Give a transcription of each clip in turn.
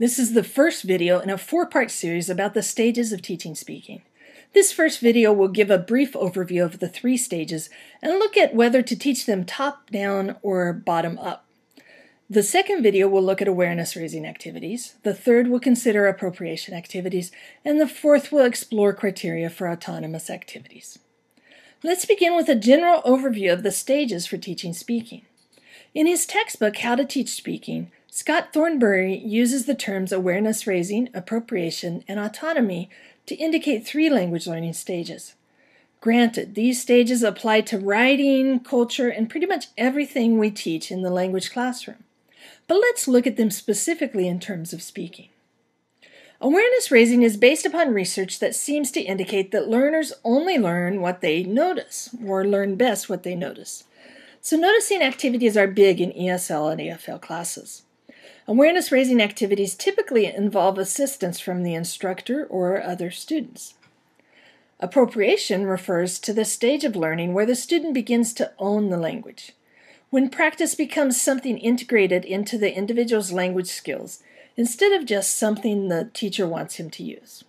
This is the first video in a four-part series about the stages of teaching speaking. This first video will give a brief overview of the three stages and look at whether to teach them top-down or bottom-up. The second video will look at awareness-raising activities, the third will consider appropriation activities, and the fourth will explore criteria for autonomous activities. Let's begin with a general overview of the stages for teaching speaking. In his textbook, How to Teach Speaking, Scott Thornbury uses the terms awareness raising, appropriation, and autonomy to indicate three language learning stages. Granted, these stages apply to writing, culture, and pretty much everything we teach in the language classroom. But let's look at them specifically in terms of speaking. Awareness raising is based upon research that seems to indicate that learners only learn what they notice, or learn best what they notice. So, noticing activities are big in ESL and AFL classes. Awareness raising activities typically involve assistance from the instructor or other students. Appropriation refers to the stage of learning where the student begins to own the language. When practice becomes something integrated into the individual's language skills instead of just something the teacher wants him to use.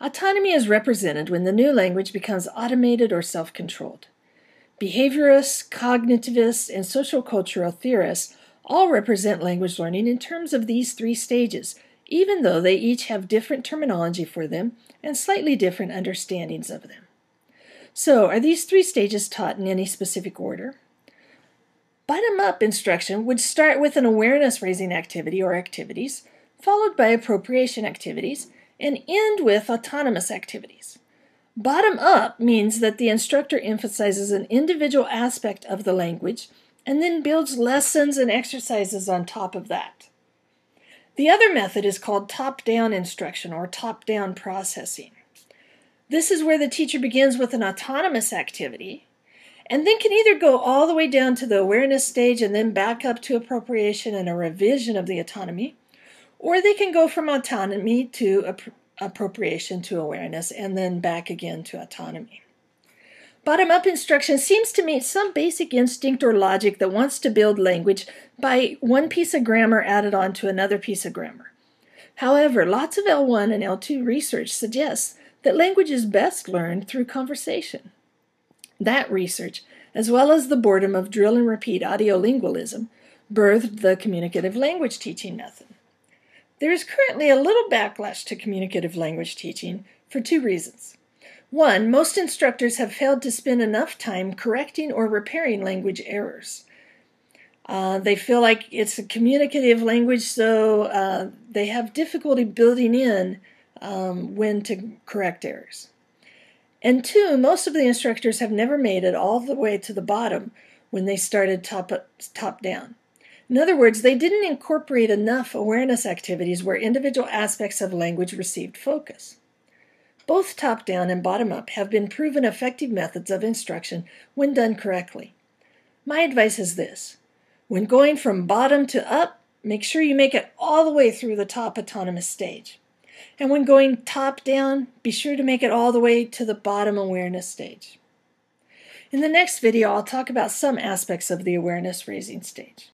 Autonomy is represented when the new language becomes automated or self controlled. Behaviorists, cognitivists, and social cultural theorists all represent language learning in terms of these three stages, even though they each have different terminology for them and slightly different understandings of them. So, are these three stages taught in any specific order? Bottom up instruction would start with an awareness raising activity or activities, followed by appropriation activities, and end with autonomous activities. Bottom up means that the instructor emphasizes an individual aspect of the language and then builds lessons and exercises on top of that. The other method is called top down instruction or top down processing. This is where the teacher begins with an autonomous activity and then can either go all the way down to the awareness stage and then back up to appropriation and a revision of the autonomy, or they can go from autonomy to appropriation to awareness and then back again to autonomy. Bottom up instruction seems to me some basic instinct or logic that wants to build language by one piece of grammar added on to another piece of grammar. However, lots of L1 and L2 research suggests that language is best learned through conversation. That research, as well as the boredom of drill and repeat audiolingualism, birthed the communicative language teaching method. There is currently a little backlash to communicative language teaching for two reasons. 1. Most instructors have failed to spend enough time correcting or repairing language errors. Uh, they feel like it's a communicative language, so uh, they have difficulty building in um, when to correct errors. And two, most of the instructors have never made it all the way to the bottom when they started top, up, top down. In other words, they didn't incorporate enough awareness activities where individual aspects of language received focus. Both top down and bottom up have been proven effective methods of instruction when done correctly. My advice is this when going from bottom to up, make sure you make it all the way through the top autonomous stage. And when going top down, be sure to make it all the way to the bottom awareness stage. In the next video, I'll talk about some aspects of the awareness raising stage.